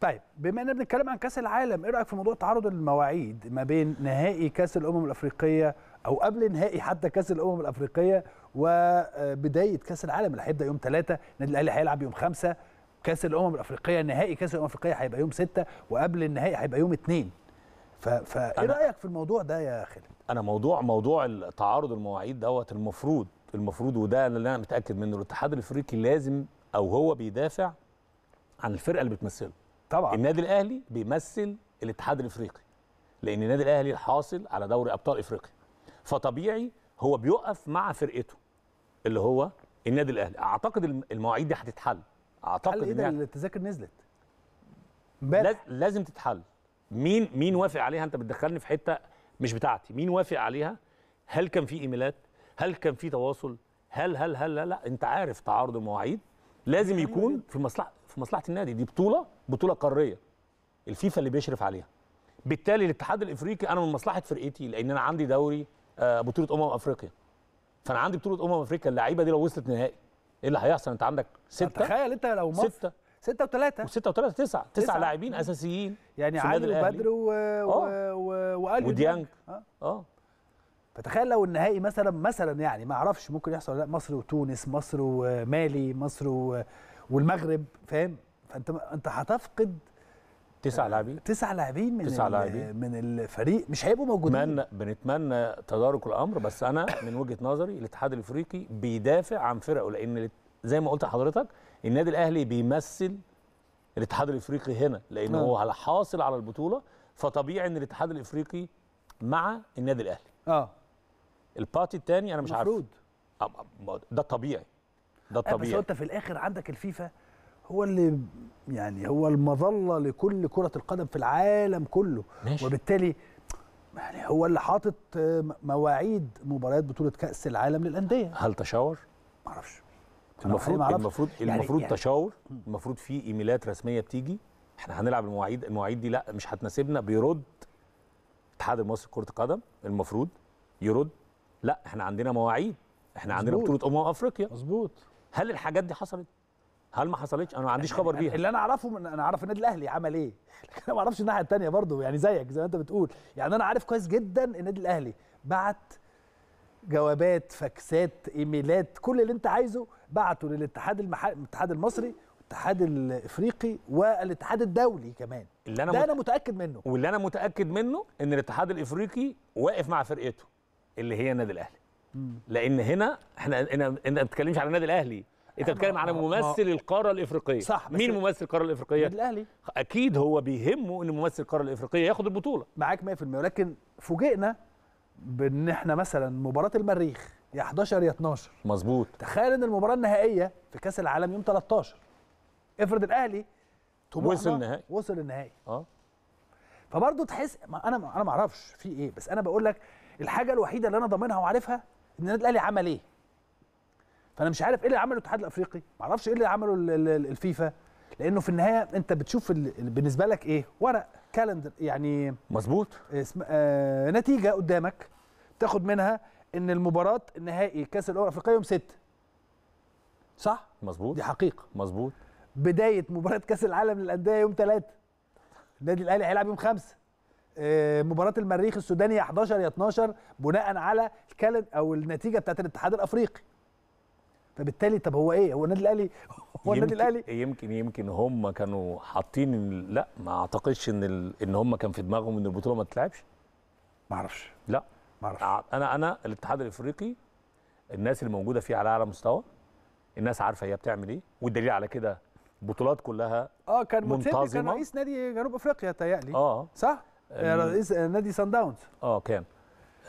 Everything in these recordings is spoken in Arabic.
طيب بما اننا بنتكلم عن كاس العالم ايه رايك في موضوع تعارض المواعيد ما بين نهائي كاس الامم الافريقيه او قبل نهائي حتى كاس الامم الافريقيه وبدايه كاس العالم اللي هيبدا يوم 3 النادي الاهلي هيلعب يوم 5 كاس الامم الافريقيه نهائي كاس الامم الافريقيه هيبقى يوم 6 وقبل النهائي هيبقى يوم 2 فايه رايك في الموضوع ده يا خالد انا موضوع موضوع تعارض المواعيد دوت المفروض المفروض وده اللي انا متاكد منه الاتحاد الافريقي لازم او هو بيدافع عن الفرقه اللي بتمثله طبعا النادي الاهلي بيمثل الاتحاد الافريقي لان النادي الاهلي الحاصل على دوري ابطال افريقيا فطبيعي هو بيقف مع فرقته اللي هو النادي الاهلي اعتقد المواعيد دي هتتحل اعتقد ان يعني التذاكر نزلت لازم, لازم تتحل مين مين وافق عليها انت بتدخلني في حته مش بتاعتي مين وافق عليها هل كان في ايميلات هل كان في تواصل هل هل هل لا, لا انت عارف تعارض المواعيد لازم يكون إيه؟ في مصلحه في مصلحه النادي دي بطوله بطوله قاريه الفيفا اللي بيشرف عليها بالتالي الاتحاد الافريقي انا من مصلحه فرقتي لان انا عندي دوري آه، بطوله امم افريقيا فانا عندي بطوله امم افريقيا اللعيبه دي لو وصلت نهائي ايه اللي هيحصل انت عندك سته تخيل انت لو مصر سته ستة وثلاثة وستة وثلاثة تسعة تسعة لاعبين أساسيين يعني علي وبدر و... و... آه. و... وديانج اه, آه. فتخيل لو النهائي مثلا مثلا يعني ما اعرفش ممكن يحصل لا مصر وتونس مصر ومالي مصر و... والمغرب فاهم فانت انت هتفقد تسع لاعبين تسع لاعبين من تسع من الفريق مش هيبقوا موجودين من بنتمنى تدارك الامر بس انا من وجهه نظري الاتحاد الافريقي بيدافع عن فرقه لان زي ما قلت لحضرتك النادي الاهلي بيمثل الاتحاد الافريقي هنا لان آه. هو حاصل على البطوله فطبيعي ان الاتحاد الافريقي مع النادي الاهلي اه البارتي الثاني انا مش مفروض. عارف المفروض ده الطبيعي ده الطبيعي آه، بس انت في الاخر عندك الفيفا هو اللي يعني هو المظله لكل كره القدم في العالم كله ماشي. وبالتالي يعني هو اللي حاطط آه، مواعيد مباريات بطوله كاس العالم للانديه هل تشاور ما اعرفش المفروض يعني المفروض يعني المفروض يعني تشاور المفروض في ايميلات رسميه بتيجي احنا هنلعب المواعيد المواعيد دي لا مش هتناسبنا بيرد الاتحاد المصري لكره القدم المفروض يرد لا احنا عندنا مواعيد احنا مزبوط. عندنا بطوله امم افريقيا مظبوط هل الحاجات دي حصلت هل ما حصلتش انا ما عنديش خبر بيها اللي انا اعرفه من انا اعرف النادي الاهلي عمل ايه لكن انا ما اعرفش الناحيه الثانيه برضه يعني زيك زي ما انت بتقول يعني انا عارف كويس جدا النادي الاهلي بعت جوابات فاكسات ايميلات كل اللي انت عايزه بعته للاتحاد المحل... الاتحاد المصري والاتحاد الافريقي والاتحاد الدولي كمان اللي انا ده مت... انا متاكد منه واللي انا متاكد منه ان الاتحاد الافريقي واقف مع فرقته اللي هي النادي الاهلي لان هنا احنا انت ما بتتكلمش على النادي الاهلي انت بتتكلم على ممثل القاره الافريقيه صح مين ممثل القاره الافريقيه النادي الاهلي اكيد هو بيهمه ان ممثل القاره الافريقيه ياخد البطوله معاك 100% ولكن فوجئنا بان احنا مثلا مباراه المريخ يا 11 يا 12 مظبوط تخيل ان المباراه النهائيه في كاس العالم يوم 13 افرض الاهلي وصل النهائي وصل النهائي اه فبرضه تحس ما انا ما انا ما اعرفش في ايه بس انا بقول لك الحاجه الوحيده اللي انا ضامنها وعارفها ان النادي الاهلي عمل ايه فانا مش عارف ايه اللي عمله الاتحاد الافريقي ما اعرفش ايه اللي عمله الفيفا لانه في النهايه انت بتشوف بالنسبه لك ايه ورق كالندر يعني مظبوط اسم آه نتيجه قدامك تاخد منها ان المباراه النهائي كاس الامم الافريقيه يوم 6 صح مظبوط دي حقيقه مظبوط بدايه مباراه كاس العالم للانديه يوم 3 النادي الاهلي هيلعب يوم خمسة آه، مباراه المريخ السوداني يا 11 يا 12 بناء على الكالند او النتيجه بتاعت الاتحاد الافريقي فبالتالي طب هو ايه هو النادي الاهلي هو النادي الاهلي يمكن يمكن هم كانوا حاطين لا ما اعتقدش ان ال... ان هم كان في دماغهم ان البطوله ما تتلعبش ما اعرفش لا ما اعرفش انا انا الاتحاد الافريقي الناس اللي موجوده فيه على اعلى مستوى الناس عارفه هي بتعمل ايه والدليل على كده البطولات كلها اه كان منتظمه كان رئيس نادي جنوب افريقيا تهيألي اه صح؟ آه، رئيس نادي سان داونز اه كان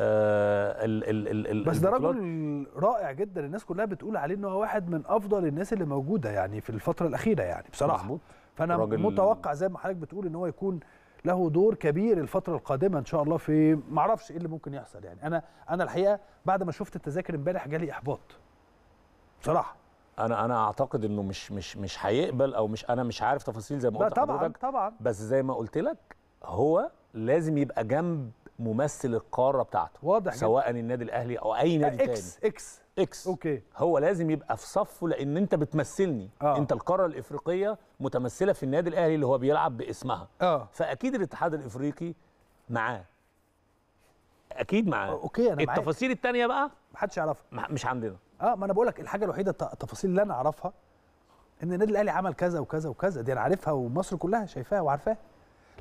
آه ال ال ال ال بس ده راجل رائع جدا الناس كلها بتقول عليه ان هو واحد من افضل الناس اللي موجوده يعني في الفتره الاخيره يعني بصراحه مزبوط. فانا متوقع زي ما حضرتك بتقول ان هو يكون له دور كبير الفتره القادمه ان شاء الله في ما اعرفش ايه اللي ممكن يحصل يعني انا انا الحقيقه بعد ما شفت التذاكر امبارح جالي احباط بصراحه انا انا اعتقد انه مش مش مش هيقبل او مش انا مش عارف تفاصيل زي ما قلت طبعا حضرتك طبعا بس زي ما قلت لك هو لازم يبقى جنب ممثل القاره بتاعته واضح سواء جدا. النادي الاهلي او اي نادي تاني اكس اكس اكس اوكي هو لازم يبقى في صفه لان انت بتمثلني آه. انت القاره الافريقيه متمثله في النادي الاهلي اللي هو بيلعب باسمها آه. فاكيد الاتحاد الافريقي معاه اكيد معاه اوكي انا التفاصيل الثانيه بقى محدش يعرفها مش عندنا اه ما انا بقول لك الحاجه الوحيده التفاصيل اللي انا اعرفها ان النادي الاهلي عمل كذا وكذا وكذا دي انا عارفها ومصر كلها شايفاها وعارفاها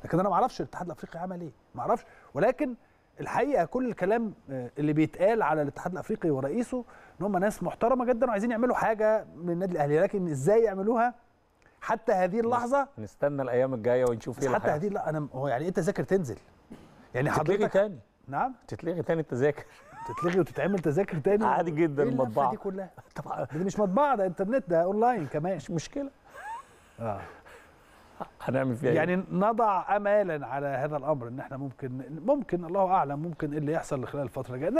لكن انا ما اعرفش الاتحاد الافريقي عمل ايه ما اعرفش ولكن الحقيقه كل الكلام آه، اللي بيتقال على الاتحاد الافريقي ورئيسه ان هم ناس محترمه جدا وعايزين يعملوا حاجه من النادي الاهلي لكن ازاي يعملوها حتى هذه اللحظه نستنى الايام الجايه ونشوف ايه حتى هذه لا انا هو يعني ايه تذاكر تنزل يعني حضرتك تاني نعم تتلغي تاني التذاكر تتلغي وتتعمل تذاكر تاني عادي جدا إيه المطبعه دي كلها طبعا دي مش مطبعه ده انترنت ده اونلاين كمان مش مشكله اه هنعمل فيها إيه؟ يعني إيه؟ نضع امالا على هذا الامر ان احنا ممكن ممكن الله اعلم ممكن إيه اللي يحصل خلال الفتره الجايه